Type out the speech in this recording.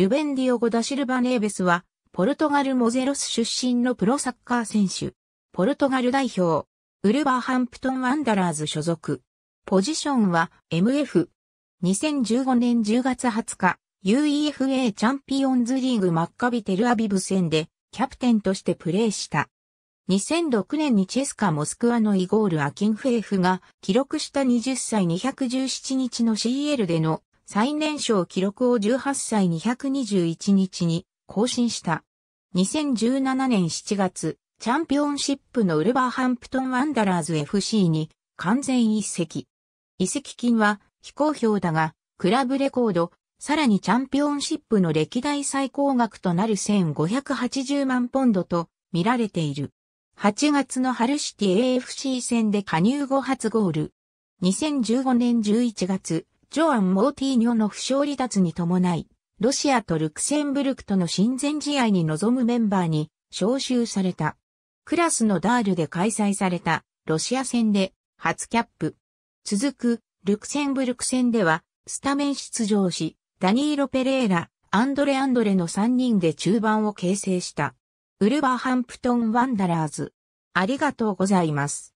ルベンディオゴ・ダシルバ・ネーベスは、ポルトガル・モゼロス出身のプロサッカー選手。ポルトガル代表、ウルバーハンプトン・ワンダラーズ所属。ポジションは MF。2015年10月20日、UEFA チャンピオンズリーグマッカビ・テルアビブ戦で、キャプテンとしてプレーした。2006年にチェスカ・モスクワのイゴール・アキンフェーフが記録した20歳217日の CL での最年少記録を18歳221日に更新した。2017年7月、チャンピオンシップのウルバーハンプトンワンダラーズ FC に完全一席。移籍金は非公表だが、クラブレコード、さらにチャンピオンシップの歴代最高額となる1580万ポンドと見られている。8月のハルシティ AFC 戦で加入後初ゴール。2015年11月、ジョアン・モーティーニョの負傷離脱に伴い、ロシアとルクセンブルクとの親善試合に臨むメンバーに招集された。クラスのダールで開催されたロシア戦で初キャップ。続くルクセンブルク戦ではスタメン出場し、ダニーロ・ペレーラ、アンドレ・アンドレの3人で中盤を形成した。ウルバーハンプトン・ワンダラーズ。ありがとうございます。